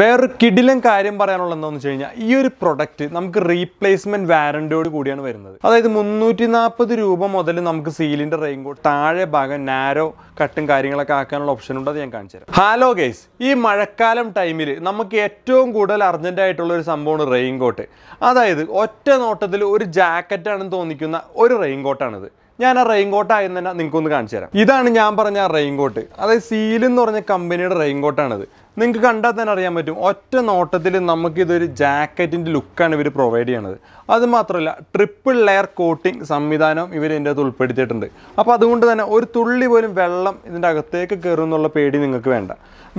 വേറൊരു കിടിലം കാര്യം പറയാനുള്ള എന്താന്ന് വെച്ച് കഴിഞ്ഞാൽ ഈ ഒരു പ്രൊഡക്റ്റ് നമുക്ക് റീപ്ലേസ്മെന്റ് വാറണ്ടിയോട് കൂടിയാണ് വരുന്നത് അതായത് മുന്നൂറ്റി നാൽപ്പത് രൂപ മുതൽ നമുക്ക് സീലിന്റെ റെയിൻകോട്ട് താഴെ ഭാഗം നാരോ കട്ടും കാര്യങ്ങളൊക്കെ ആക്കാനുള്ള ഓപ്ഷൻ ഉണ്ട് അത് ഞാൻ കാണിച്ചു തരാം ഹലോ ഈ മഴക്കാലം ടൈമിൽ നമുക്ക് ഏറ്റവും കൂടുതൽ അർജന്റ് ആയിട്ടുള്ള ഒരു സംഭവമാണ് റെയിൻകോട്ട് അതായത് ഒറ്റ നോട്ടത്തിൽ ഒരു ജാക്കറ്റാണെന്ന് തോന്നിക്കുന്ന ഒരു റെയിൻകോട്ടാണിത് ഞാൻ ആ റെയിൻകോട്ട് ആയിരുന്നു തന്നെ നിങ്ങൾക്കൊന്ന് കാണിച്ചു തരാം ഇതാണ് ഞാൻ പറഞ്ഞ ആ റെയിൻകോട്ട് അതായത് സീൽ എന്ന് പറഞ്ഞ കമ്പനിയുടെ റെയിൻകോട്ടാണിത് നിങ്ങൾക്ക് കണ്ടാൽ തന്നെ അറിയാൻ പറ്റും ഒറ്റ നോട്ടത്തിൽ നമുക്കിതൊരു ജാക്കറ്റിൻ്റെ ലുക്കാണ് ഇവർ പ്രൊവൈഡ് ചെയ്യണത് അത് മാത്രമല്ല ട്രിപ്പിൾ ലെയർ കോട്ടിംഗ് സംവിധാനം ഇവർ ഇതിൻ്റെ അകത്ത് ഉൾപ്പെടുത്തിയിട്ടുണ്ട് അപ്പോൾ അതുകൊണ്ട് തന്നെ ഒരു തുള്ളി പോലും വെള്ളം ഇതിൻ്റെ അകത്തേക്ക് കയറും എന്നുള്ള പേടി നിങ്ങൾക്ക് വേണ്ട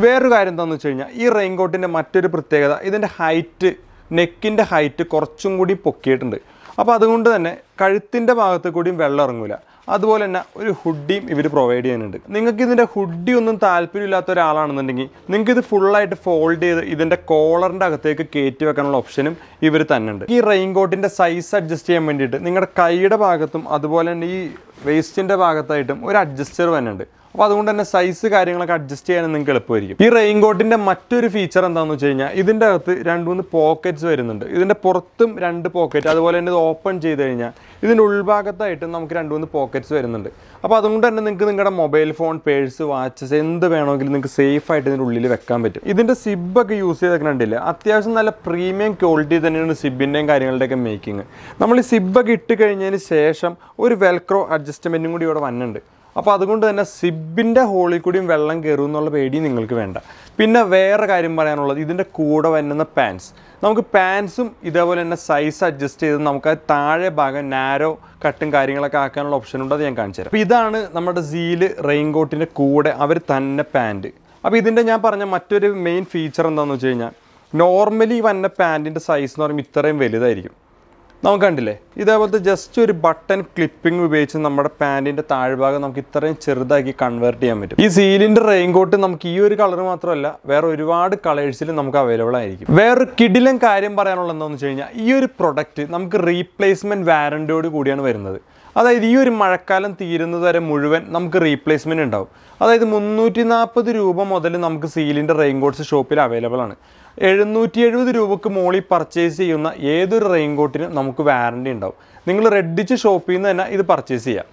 വേറൊരു കാര്യം എന്താണെന്ന് വെച്ച് കഴിഞ്ഞാൽ ഈ റെയിൻ മറ്റൊരു പ്രത്യേകത ഇതിൻ്റെ ഹൈറ്റ് നെക്കിൻ്റെ ഹൈറ്റ് കുറച്ചും കൂടി പൊക്കിയിട്ടുണ്ട് അപ്പോൾ അതുകൊണ്ട് തന്നെ കഴുത്തിൻ്റെ ഭാഗത്ത് കൂടിയും വെള്ളം ഇറങ്ങില്ല അതുപോലെ തന്നെ ഒരു ഹുഡിയും ഇവർ പ്രൊവൈഡ് ചെയ്യുന്നുണ്ട് നിങ്ങൾക്ക് ഇതിൻ്റെ ഹുഡി ഒന്നും താല്പര്യമില്ലാത്ത ഒരാളാണെന്നുണ്ടെങ്കിൽ നിങ്ങൾക്ക് ഇത് ഫുള്ളായിട്ട് ഫോൾഡ് ചെയ്ത് ഇതിൻ്റെ കോളറിൻ്റെ അകത്തേക്ക് കയറ്റി വെക്കാനുള്ള ഓപ്ഷനും ഇവർ തന്നെ ഉണ്ട് ഈ റെയിൻ സൈസ് അഡ്ജസ്റ്റ് ചെയ്യാൻ വേണ്ടിയിട്ട് നിങ്ങളുടെ കൈയുടെ ഭാഗത്തും അതുപോലെ തന്നെ ഈ വേസ്റ്റിൻ്റെ ഭാഗത്തായിട്ടും ഒരു അഡ്ജസ്റ്റർ തന്നെ ഉണ്ട് അപ്പോൾ അതുകൊണ്ട് തന്നെ സൈസ് കാര്യങ്ങളൊക്കെ അഡ്ജസ്റ്റ് ചെയ്യാൻ നിങ്ങൾക്ക് എളുപ്പമായിരിക്കും ഈ റെയിൻ മറ്റൊരു ഫീച്ചർ എന്താണെന്ന് വെച്ച് കഴിഞ്ഞാൽ ഇതിൻ്റെ അകത്ത് രണ്ട് മൂന്ന് പോക്കറ്റ്സ് വരുന്നുണ്ട് ഇതിൻ്റെ പുറത്തും രണ്ട് പോക്കറ്റ് അതുപോലെ തന്നെ ഇത് ഓപ്പൺ ചെയ്ത് കഴിഞ്ഞാൽ ഇതിൻ്റെ ഉൾഭാഗത്തായിട്ട് നമുക്ക് രണ്ട് മൂന്ന് പോക്കറ്റ്സ് വരുന്നുണ്ട് അപ്പോൾ അതുകൊണ്ട് തന്നെ നിങ്ങൾക്ക് നിങ്ങളുടെ മൊബൈൽ ഫോൺ പേഴ്സ് വാച്ചസ് എന്ത് വേണമെങ്കിലും നിങ്ങൾക്ക് സേഫ് ആയിട്ട് ഇതിൻ്റെ ഉള്ളിൽ വെക്കാൻ പറ്റും ഇതിൻ്റെ സിബൊക്കെ യൂസ് ചെയ്തൊക്കെ കണ്ടില്ല അത്യാവശ്യം നല്ല പ്രീമിയം ക്വാളിറ്റി തന്നെയാണ് സിബിൻ്റെയും കാര്യങ്ങളുടെയൊക്കെ മേക്കിങ് നമ്മൾ ഈ സിബൊക്കെ ഇട്ട് കഴിഞ്ഞതിന് ശേഷം ഒരു വെൽക്രോ അഡ്ജസ്റ്റ്മെൻറ്റും കൂടി ഇവിടെ വന്നിട്ടുണ്ട് അപ്പോൾ അതുകൊണ്ട് തന്നെ സിബിൻ്റെ ഹോളിൽ കൂടിയും വെള്ളം കയറും എന്നുള്ള പേടി നിങ്ങൾക്ക് വേണ്ട പിന്നെ വേറെ കാര്യം പറയാനുള്ളത് ഇതിൻ്റെ കൂടെ വരുന്ന പാൻസ് നമുക്ക് പാൻസും ഇതേപോലെ തന്നെ സൈസ് അഡ്ജസ്റ്റ് ചെയ്ത് നമുക്ക് താഴെ ഭാഗം നാരോ കട്ടും കാര്യങ്ങളൊക്കെ ആക്കാനുള്ള ഓപ്ഷൻ ഉണ്ട് അത് ഞാൻ കാണിച്ചു തരാം അപ്പോൾ ഇതാണ് നമ്മുടെ സീല് റെയിൻ കൂടെ അവർ തന്നെ പാൻറ്റ് അപ്പോൾ ഇതിൻ്റെ ഞാൻ പറഞ്ഞ മറ്റൊരു മെയിൻ ഫീച്ചർ എന്താണെന്ന് വെച്ച് കഴിഞ്ഞാൽ നോർമലി വന്ന പാൻറ്റിൻ്റെ സൈസ് എന്ന് പറയുമ്പോൾ ഇത്രയും വലുതായിരിക്കും നമുക്ക് കണ്ടില്ലേ ഇതേപോലത്തെ ജസ്റ്റ് ഒരു ബട്ടൺ ക്ലിപ്പിംഗ് ഉപയോഗിച്ച് നമ്മുടെ പാൻറ്റിൻ്റെ താഴ്ഭാഗം നമുക്ക് ഇത്രയും ചെറുതാക്കി കൺവേർട്ട് ചെയ്യാൻ പറ്റും ഈ സീലിൻ്റെ റെയിൻകോട്ട് നമുക്ക് ഈ ഒരു കളർ മാത്രമല്ല വേറെ ഒരുപാട് കളേഴ്സിൽ നമുക്ക് അവൈലബിൾ ആയിരിക്കും വേറൊരു കിടിലും കാര്യം പറയാനുള്ള എന്താണെന്ന് വെച്ച് കഴിഞ്ഞാൽ ഈ ഒരു പ്രൊഡക്റ്റ് നമുക്ക് റീപ്ലേസ്മെൻറ്റ് വാറൻറ്റിയോട് കൂടിയാണ് വരുന്നത് അതായത് ഈ ഒരു മഴക്കാലം തീരുന്നത് വരെ മുഴുവൻ നമുക്ക് റീപ്ലേസ്മെൻറ്റ് ഉണ്ടാവും അതായത് മുന്നൂറ്റി നാൽപ്പത് രൂപ മുതൽ നമുക്ക് സീലിൻ്റെ റെയിൻകോട്ട്സ് ഷോപ്പിൽ അവൈലബിൾ ആണ് എഴുന്നൂറ്റി എഴുപത് രൂപക്ക് മുകളിൽ പർച്ചേസ് ചെയ്യുന്ന ഏതൊരു റെയിൻ കോട്ടിനും നമുക്ക് വാറണ്ടി ഉണ്ടാവും നിങ്ങൾ റെഡിച്ച് ഷോപ്പിൽ നിന്ന് തന്നെ ഇത് പർച്ചേസ് ചെയ്യാം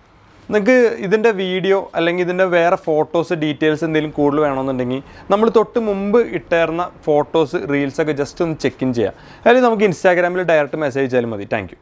നിങ്ങൾക്ക് ഇതിൻ്റെ വീഡിയോ അല്ലെങ്കിൽ ഇതിൻ്റെ വേറെ ഫോട്ടോസ് ഡീറ്റെയിൽസ് എന്തെങ്കിലും കൂടുതൽ വേണമെന്നുണ്ടെങ്കിൽ നമ്മൾ തൊട്ട് മുമ്പ് ഇട്ടേർന്ന ഫോട്ടോസ് റീൽസൊക്കെ ജസ്റ്റ് ഒന്ന് ചെക്ക് ഇൻ ചെയ്യാം അല്ലെങ്കിൽ നമുക്ക് ഇൻസ്റ്റാഗ്രാമിൽ ഡയറക്റ്റ് മെസ്സേജ് അയച്ചാലും മതി താങ്ക്